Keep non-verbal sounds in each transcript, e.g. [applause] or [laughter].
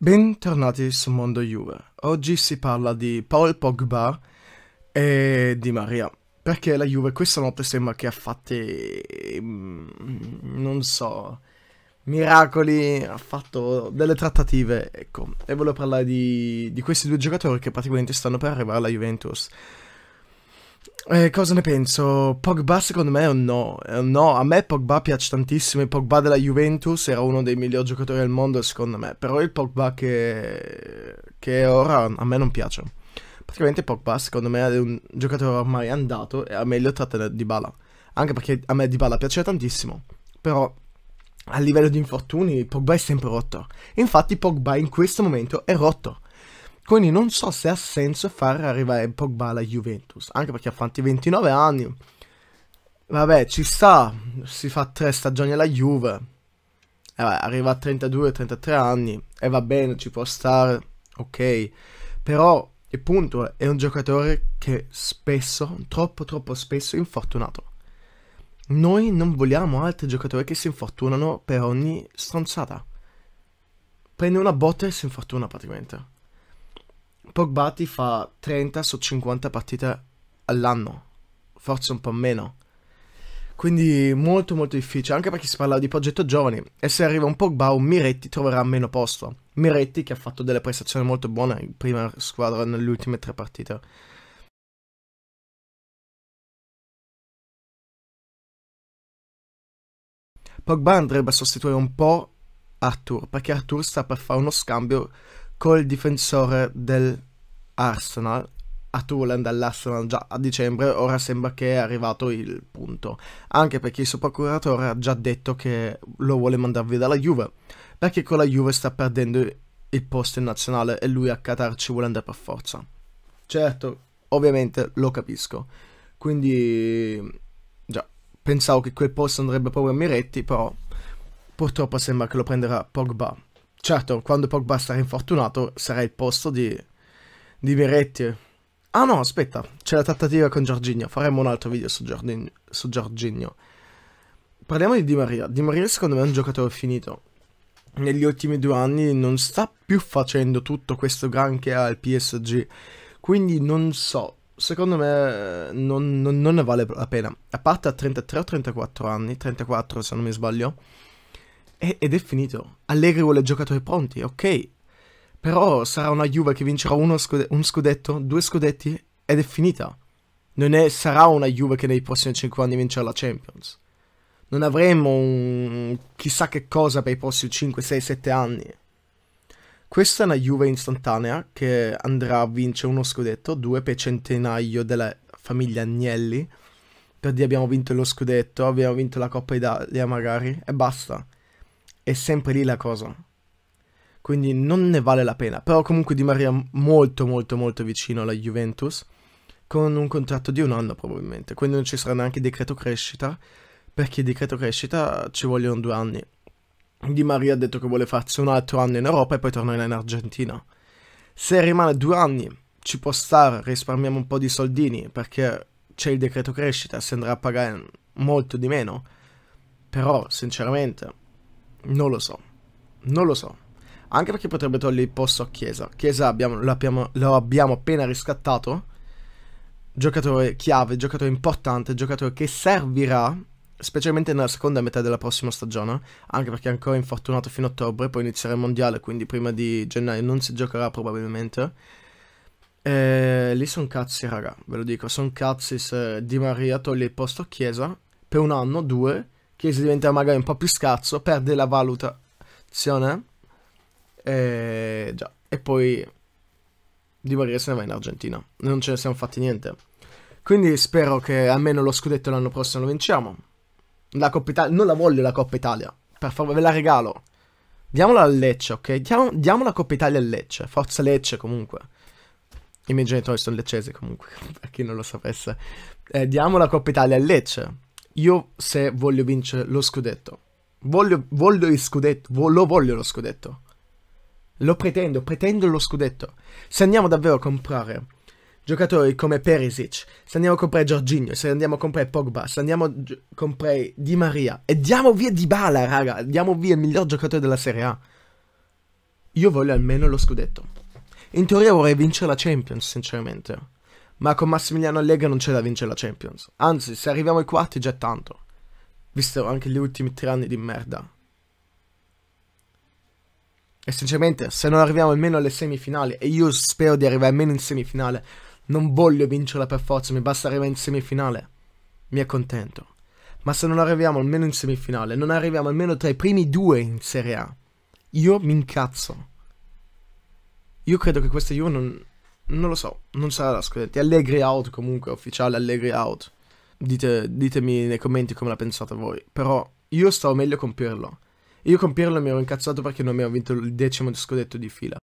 Bentornati su Mondo Juve. Oggi si parla di Paul Pogba e di Maria. Perché la Juve questa notte sembra che ha fatto. Mm, non so. miracoli, ha fatto delle trattative, ecco. E volevo parlare di, di questi due giocatori che praticamente stanno per arrivare alla Juventus. Eh, cosa ne penso? Pogba secondo me è un no. È un no. A me Pogba piace tantissimo. Il Pogba della Juventus era uno dei migliori giocatori al mondo secondo me. Però il Pogba che, che ora a me non piace. Praticamente Pogba secondo me è un giocatore ormai andato e ha meglio trattenere Di Bala. Anche perché a me Di Bala piaceva tantissimo. Però a livello di infortuni Pogba è sempre rotto. Infatti Pogba in questo momento è rotto. Quindi non so se ha senso far arrivare Pogba alla Juventus, anche perché ha fatti 29 anni. Vabbè, ci sta, si fa tre stagioni alla Juve. Eh, arriva a 32-33 anni e va bene, ci può stare, ok. Però il punto è un giocatore che spesso, troppo troppo spesso è infortunato. Noi non vogliamo altri giocatori che si infortunano per ogni stronzata. Prende una botta e si infortuna praticamente. Pogba ti fa 30 su 50 partite all'anno, forse un po' meno. Quindi molto molto difficile, anche perché si parla di progetto giovani. E se arriva un Pogba, un Miretti troverà meno posto. Miretti che ha fatto delle prestazioni molto buone in prima squadra nelle ultime tre partite. Pogba andrebbe a sostituire un po' Arthur, perché Arthur sta per fare uno scambio col difensore dell'Arsenal, Atuland ah, all'Arsenal già a dicembre, ora sembra che è arrivato il punto, anche perché il suo procuratore ha già detto che lo vuole mandare via dalla Juve, perché con la Juve sta perdendo il posto in nazionale e lui a Qatar ci vuole andare per forza. Certo, ovviamente lo capisco, quindi già, pensavo che quel posto andrebbe proprio a Miretti, però purtroppo sembra che lo prenderà Pogba. Certo, quando Pogba sarà infortunato sarà il posto di, di Veretti. Ah no, aspetta, c'è la trattativa con Giorginio, faremo un altro video su, Giordin, su Giorginio. Parliamo di Di Maria. Di Maria secondo me è un giocatore finito. Negli ultimi due anni non sta più facendo tutto questo gran che ha il PSG. Quindi non so, secondo me non, non, non ne vale la pena. A parte a 33 o 34 anni, 34 se non mi sbaglio ed è finito. Allegri vuole giocatori pronti, ok. Però sarà una Juve che vincerà scud un scudetto, due scudetti ed è finita. Non è, sarà una Juve che nei prossimi 5 anni vincerà la Champions. Non avremo un chissà che cosa per i prossimi 5, 6, 7 anni. Questa è una Juve istantanea che andrà a vincere uno scudetto, due per centenaio della famiglia Agnelli. Per dire abbiamo vinto lo scudetto, abbiamo vinto la Coppa Italia magari e basta è sempre lì la cosa. Quindi non ne vale la pena. Però comunque Di Maria molto molto molto vicino alla Juventus. Con un contratto di un anno probabilmente. Quindi non ci sarà neanche decreto crescita. Perché decreto crescita ci vogliono due anni. Di Maria ha detto che vuole farsi un altro anno in Europa e poi tornerà in Argentina. Se rimane due anni ci può stare, risparmiamo un po' di soldini perché c'è il decreto crescita, si andrà a pagare molto di meno. Però, sinceramente, non lo so, non lo so. Anche perché potrebbe togliere il posto a Chiesa. Chiesa abbiamo, lo, abbiamo, lo abbiamo appena riscattato. Giocatore chiave, giocatore importante, giocatore che servirà specialmente nella seconda metà della prossima stagione, anche perché è ancora infortunato fino a ottobre, poi inizierà il mondiale, quindi prima di gennaio non si giocherà probabilmente. E eh, lì sono cazzi, raga, ve lo dico, sono cazzi se Di Maria toglie il posto a Chiesa per un anno, due, si diventa magari un po' più scarso, perde la valutazione e, già, e poi Di Maria se ne va in Argentina. Non ce ne siamo fatti niente. Quindi spero che almeno lo scudetto l'anno prossimo lo vinciamo. La Coppa Italia, non la voglio la Coppa Italia, per favore ve la regalo. Diamola al Lecce, ok? Diamo, diamo la Coppa Italia al Lecce, forza Lecce comunque. I miei genitori sono leccesi comunque, [laughs] per chi non lo sapesse. Eh, diamo la Coppa Italia al Lecce io se voglio vincere lo scudetto, voglio, voglio il scudetto, vo- lo voglio lo scudetto. Lo pretendo, pretendo lo scudetto. Se andiamo davvero a comprare giocatori come Perisic, se andiamo a comprare Giorginio, se andiamo a comprare Pogba, se andiamo a comprare Di Maria e diamo via Di Bala, raga, diamo via il miglior giocatore della Serie A. Io voglio almeno lo scudetto. In teoria vorrei vincere la Champions, sinceramente ma con Massimiliano Allegri non c'è da vincere la Champions. Anzi, se arriviamo ai quarti già è tanto, visto anche gli ultimi tre anni di merda. E sinceramente, se non arriviamo almeno alle semifinali, e io spero di arrivare almeno in semifinale, non voglio vincerla per forza, mi basta arrivare in semifinale. Mi accontento. Ma se non arriviamo almeno in semifinale, non arriviamo almeno tra i primi due in Serie A, io mi incazzo. Io credo che questa Juve non, non lo so, non sarà da scudetti. Allegri out comunque, ufficiale Allegri out. Dite, ditemi nei commenti come la pensate voi. Però io stavo meglio con Pirlo. Io con Pirlo mi ero incazzato perché non mi abbiamo vinto il decimo scudetto di fila.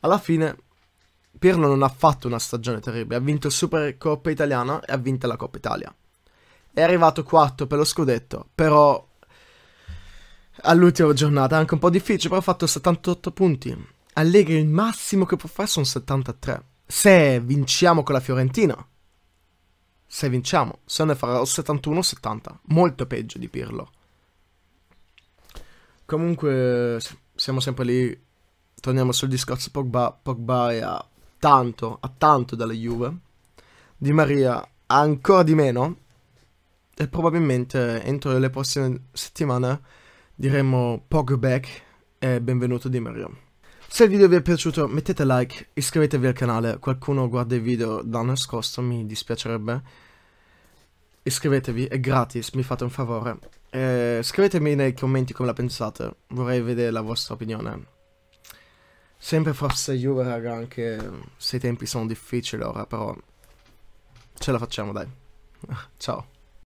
Alla fine Pirlo non ha fatto una stagione terribile, ha vinto Supercoppa italiana e ha vinto la Coppa Italia. È arrivato quarto per lo scudetto, però all'ultima giornata, anche un po' difficile, però ho fatto 78 punti. Allegri il massimo che può fare sono 73. Se vinciamo con la Fiorentina, se vinciamo, se ne farò 71-70, molto peggio di Pirlo. Comunque siamo sempre lì, torniamo sul discorso Pogba, Pogba è a tanto, a tanto dalla Juve, Di Maria ancora di meno e probabilmente entro le prossime settimane diremmo Pogback e benvenuto Di Mario. Se il video vi è piaciuto mettete like, iscrivetevi al canale, qualcuno guarda i video da nascosto, mi dispiacerebbe. Iscrivetevi, è gratis, mi fate un favore. E scrivetemi nei commenti come la pensate, vorrei vedere la vostra opinione. Sempre forse Juve raga, anche se i tempi sono difficili ora, però ce la facciamo dai. [laughs] Ciao.